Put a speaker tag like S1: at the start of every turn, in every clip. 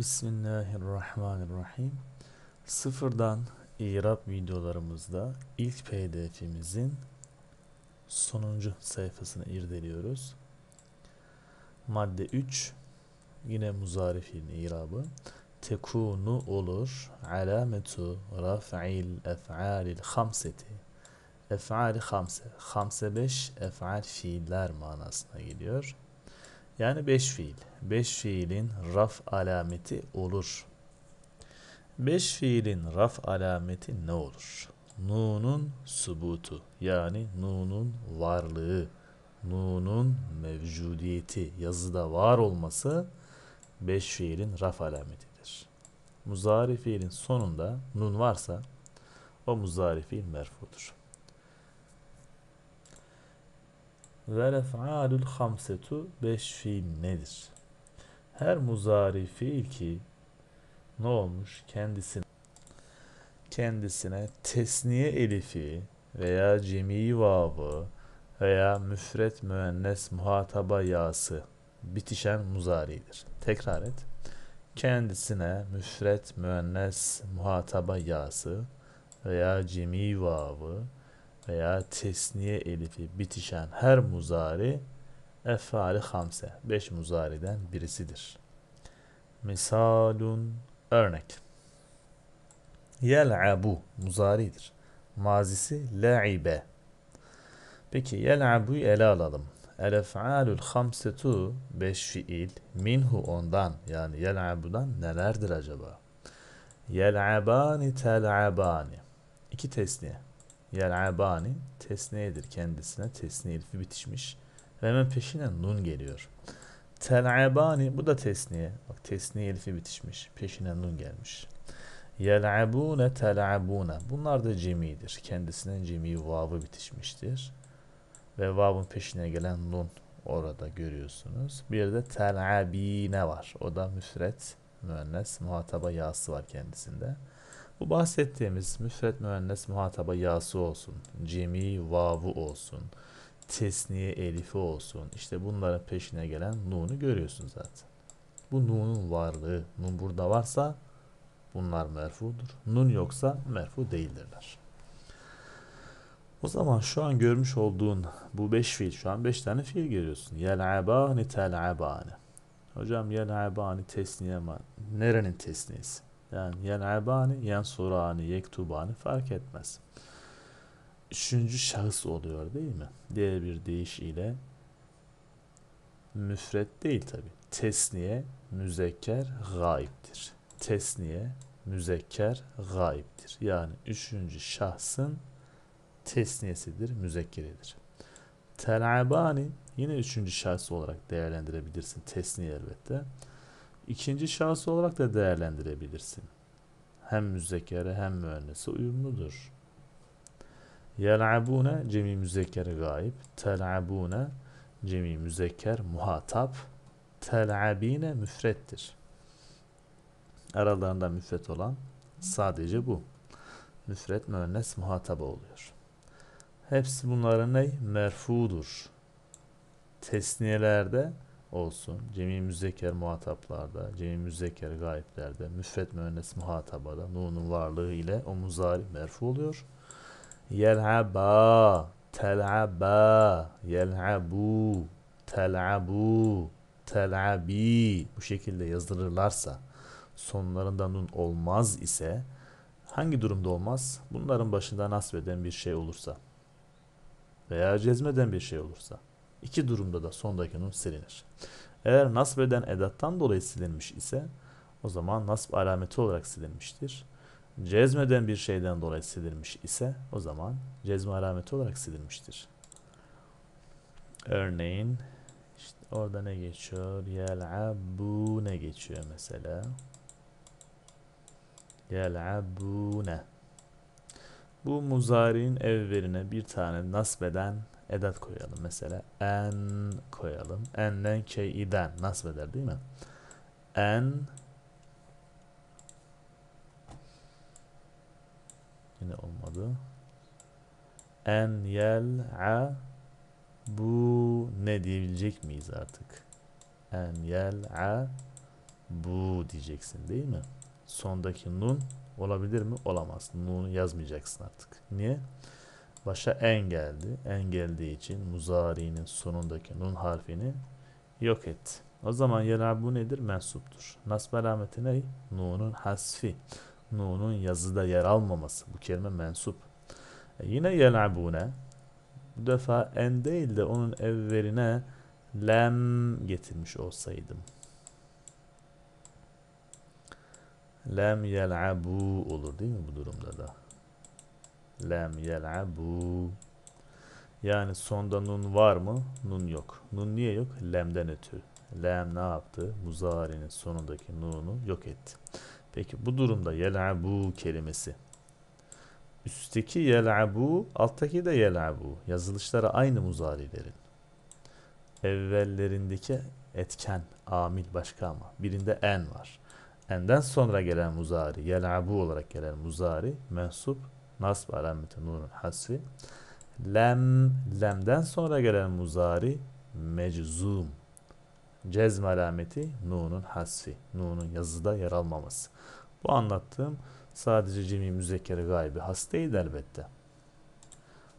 S1: Bismillahirrahmanirrahim. Sıfırdan İrab videolarımızda ilk pdf'imizin sonuncu sayfasını irdeliyoruz. Madde 3 yine muzari fiilin irabı. Tekunu olur alametu raf'il ef'alil hamseti. Ef'ali hamse. Hamse 5 ef'al fiiller manasına geliyor. Yani beş fiil. Beş fiilin raf alameti olur. Beş fiilin raf alameti ne olur? Nun'un subutu yani Nun'un varlığı, Nun'un mevcudiyeti, yazıda var olması beş fiilin raf alametidir. Muzari fiilin sonunda Nun varsa o muzari fiil merfudur. Vel ef'alul hamsetu beş fiil nedir? Her muzari fiil ki ne olmuş? Kendisine kendisine tesniye elifi veya cemi vavı veya müfret müennes muhataba yası bitişen muzaridir. Tekrar et. Kendisine müfret müennes muhataba yası veya cemi vavı veya tesniye elifi bitişen her muzari efali hamse, beş muzariden birisidir. Misalun örnek. Yel'abu muzaridir. Mazisi la'ibe. Peki yel'abu'yu ele alalım. El ef'alul hamsetu beş fiil minhu ondan yani yel'abu'dan nelerdir acaba? Yel'abani tel'abani. İki tesniye. Yel'abani tesniyedir. Kendisine tesniye elifi bitişmiş. Ve hemen peşine nun geliyor. Tel'abani bu da tesniye. Bak tesniye elifi bitişmiş. Peşine nun gelmiş. Yel'abune tel'abune. Bunlar da cemidir. Kendisinin cemi vavı bitişmiştir. Ve vavın peşine gelen nun orada görüyorsunuz. Bir de tel'abine var. O da müfret, müennes, muhataba yası var kendisinde. Bu bahsettiğimiz müfret müennes muhataba yası olsun, cemi vavu olsun, tesniye elifi olsun. İşte bunların peşine gelen nunu görüyorsun zaten. Bu nunun varlığı, nun burada varsa bunlar merfudur. Nun yoksa merfu değildirler. O zaman şu an görmüş olduğun bu beş fiil, şu an beş tane fiil görüyorsun. Yel'abani tel'abani. Hocam yel'abani tesniye ama nerenin tesniyesi? Yani yenebani, Surani, yektubani fark etmez. Üçüncü şahıs oluyor değil mi? Diğer bir ile müfret değil tabi. Tesniye müzekker gaiptir. Tesniye müzekker gaiptir. Yani üçüncü şahsın tesniyesidir, müzekkeridir. Telabani yine üçüncü şahıs olarak değerlendirebilirsin tesniye elbette ikinci şahıs olarak da değerlendirebilirsin. Hem müzekkere hem müennese uyumludur. Yel'abune cemi müzekkere gayip. Tel'abune cemi müzeker muhatap. Tel'abine müfrettir. Aralarında müfret olan sadece bu. Müfret müennes muhataba oluyor. Hepsi bunların ne? Merfudur. Tesniyelerde olsun. Cemi müzekker muhataplarda, cemi müzekker gayblerde, müfret müennes muhatabada nunun varlığı ile o muzari merfu oluyor. Yel'aba, tel'aba, yel'abu, tel'abu, tel'abi bu şekilde yazdırırlarsa sonlarında nun olmaz ise hangi durumda olmaz? Bunların başında nasbeden bir şey olursa veya cezmeden bir şey olursa. İki durumda da sondaki nun silinir. Eğer nasb eden edattan dolayı silinmiş ise o zaman nasb alameti olarak silinmiştir. Cezmeden bir şeyden dolayı silinmiş ise o zaman cezme alameti olarak silinmiştir. Örneğin işte orada ne geçiyor? Yelabu ne geçiyor mesela. Yelabu ne? Bu muzarin evverine bir tane nasbeden edat koyalım mesela. n koyalım. Enden şeyden nasıl eder değil mi? n yine olmadı. En yel a bu ne diyebilecek miyiz artık? En yel a bu diyeceksin değil mi? Sondaki nun olabilir mi? Olamaz. nun yazmayacaksın artık. Niye? Başa en geldi. En geldiği için muzari'nin sonundaki nun harfini yok etti. O zaman yelabu nedir? Mensuptur. Nasb alameti ne? Nun'un hasfi. Nun'un yazıda yer almaması. Bu kelime mensup. E yine yelabune. Bu defa en değil de onun evveline lem getirmiş olsaydım. Lem yelabu olur değil mi bu durumda da? Lem yel'abu. Yani sonda nun var mı? Nun yok. Nun niye yok? Lem'den ötürü. Lem ne yaptı? Muzari'nin sonundaki nunu yok etti. Peki bu durumda yel'abu kelimesi. Üstteki yel'abu, alttaki de yel'abu. Yazılışları aynı muzarilerin. Evvellerindeki etken, amil başka ama. Birinde en var. Enden sonra gelen muzari, yel'abu olarak gelen muzari mensup Nasb alameti nunun hasfi. Lem, lemden sonra gelen muzari meczum. Cezm alameti nunun hasfi. Nunun yazıda yer almaması. Bu anlattığım sadece cemi müzekker gaybi has değil elbette.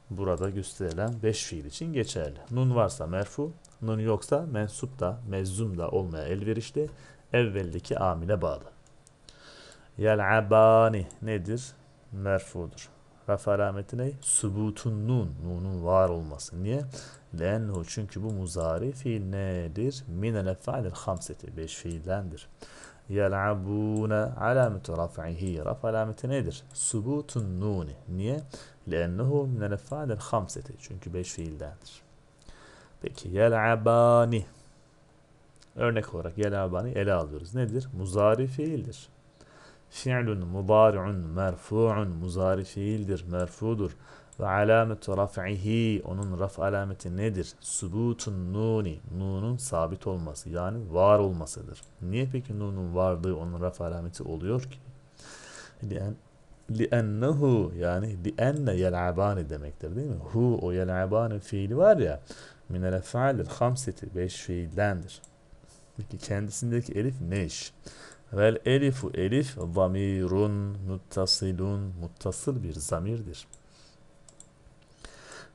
S1: Burada gösterilen 5 fiil için geçerli. Nun varsa merfu, nun yoksa mensup da, meczum da olmaya elverişli. Evveldeki amile bağlı. Yel'abani nedir? merfudur. Rafa alameti ne? Subutun nun. Nunun var olması. Niye? Lenhu çünkü bu muzari fiil nedir? Minel efalil hamseti. Beş fiildendir. Yel'abune alametu raf'ihi. Raf alameti nedir? Subutun nuni. Niye? Lennehu minel efalil hamseti. Çünkü beş fiildendir. Peki yel'abani. Örnek olarak yel'abani ele alıyoruz. Nedir? Muzari fiildir. Fi'lun mudari'un merfu'un muzari fiildir, merfudur. Ve alamet raf'ihi onun raf alameti nedir? Subutun nuni nunun sabit olması yani var olmasıdır. Niye peki nunun varlığı onun raf alameti oluyor ki? Li'en li'ennehu yani li'enne yel'abani demektir değil mi? Hu o yel'abani fiili var ya minel ef'alil hamseti beş fiildendir. Peki kendisindeki elif neş? Vel elifu elif zamirun muttasilun muttasıl bir zamirdir.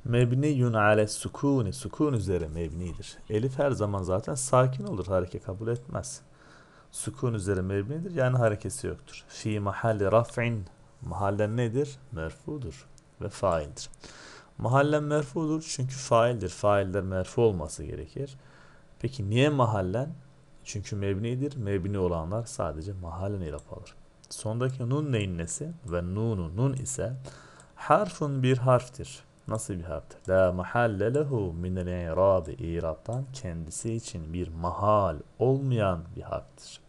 S1: Mebniyun ale sukuni sukun üzere mebnidir. Elif her zaman zaten sakin olur hareket kabul etmez. Sukun üzere mebnidir yani harekesi yoktur. Fi mahalli raf'in mahallen nedir? Merfudur ve faildir. Mahallen merfudur çünkü faildir. Failler merfu olması gerekir. Peki niye mahallen? Çünkü mebnidir. Mebni olanlar sadece mahallen ilaf alır. Sondaki nun neyin nesi? Ve nunu. Nun ise harfun bir harftir. Nasıl bir harftir? La mahalle lehu minel irabi. İrabdan kendisi için bir mahal olmayan bir harftir.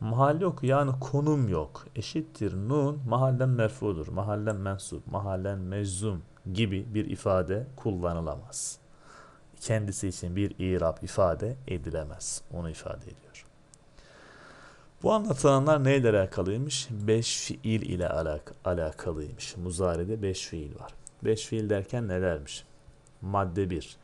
S1: Mahal yok yani konum yok. Eşittir nun mahallen merfudur, mahallen mensup, mahallen meczum gibi bir ifade kullanılamaz kendisi için bir irab ifade edilemez. Onu ifade ediyor. Bu anlatılanlar neyle alakalıymış? Beş fiil ile alak alakalıymış. Muzari'de beş fiil var. Beş fiil derken nelermiş? Madde 1.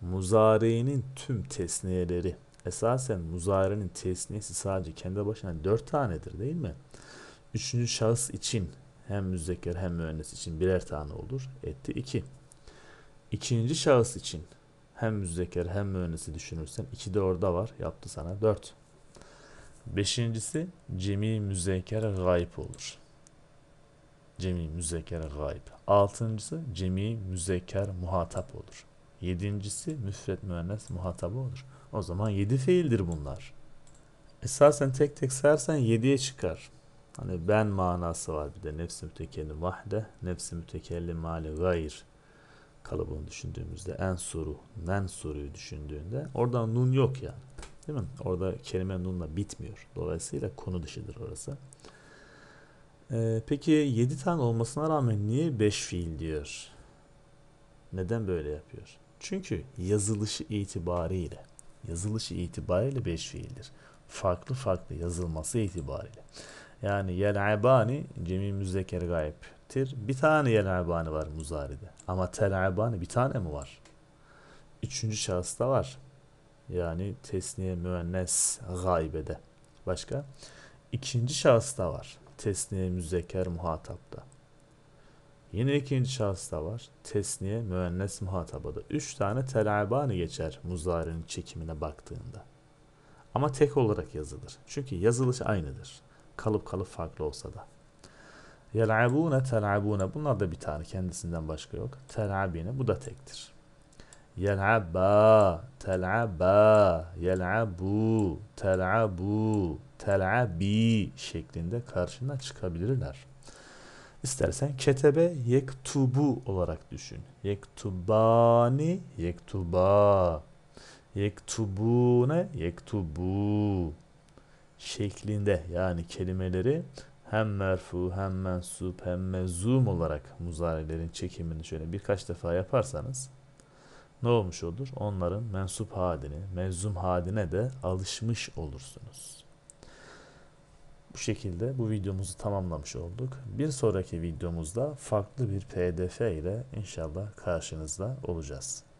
S1: Muzari'nin tüm tesniyeleri. Esasen muzari'nin tesniyesi sadece kendi başına dört tanedir değil mi? Üçüncü şahıs için hem müzekker hem müennes için birer tane olur. Etti iki. İkinci şahıs için hem müzzeker hem müennesi düşünürsen 2 de orada var yaptı sana 4. Beşincisi cemi müzekker gayip olur. Cemi müzekker gayip Altıncısı cemi müzeker muhatap olur. Yedincisi müfret müennes muhatabı olur. O zaman yedi fiildir bunlar. Esasen tek tek sayarsan yediye çıkar. Hani ben manası var bir de nefsi mütekelli vahde, nefsi mütekelli mali gayr kalıbını düşündüğümüzde en soru, nen soruyu düşündüğünde orada nun yok yani. Değil mi? Orada kelime nunla bitmiyor. Dolayısıyla konu dışıdır orası. Ee, peki 7 tane olmasına rağmen niye 5 fiil diyor? Neden böyle yapıyor? Çünkü yazılışı itibariyle, yazılışı itibariyle 5 fiildir. Farklı farklı yazılması itibariyle. Yani yel'abani cemi müzekker gayb eşittir. Bir tane yel'abani var muzaride. Ama tel'abani bir tane mi var? Üçüncü şahısta var. Yani tesniye müennes gaybede. Başka? İkinci şahısta var. Tesniye müzeker muhatapta. Yine ikinci şahısta var. Tesniye müennes muhatabada. Üç tane tel'abani geçer muzarenin çekimine baktığında. Ama tek olarak yazılır. Çünkü yazılış aynıdır. Kalıp kalıp farklı olsa da. Yel'abune tel'abune. Bunlar da bir tane kendisinden başka yok. Tel'abine bu da tektir. Yel'abba, tel'abba, yel'abu, tel'abu, tel'abi şeklinde karşına çıkabilirler. İstersen ketebe yektubu olarak düşün. Yektubani, yektuba, yektubune, yektubu şeklinde yani kelimeleri hem merfu hem mensup hem mezum olarak muzarilerin çekimini şöyle birkaç defa yaparsanız ne olmuş olur? Onların mensup halini, mezum haline de alışmış olursunuz. Bu şekilde bu videomuzu tamamlamış olduk. Bir sonraki videomuzda farklı bir pdf ile inşallah karşınızda olacağız.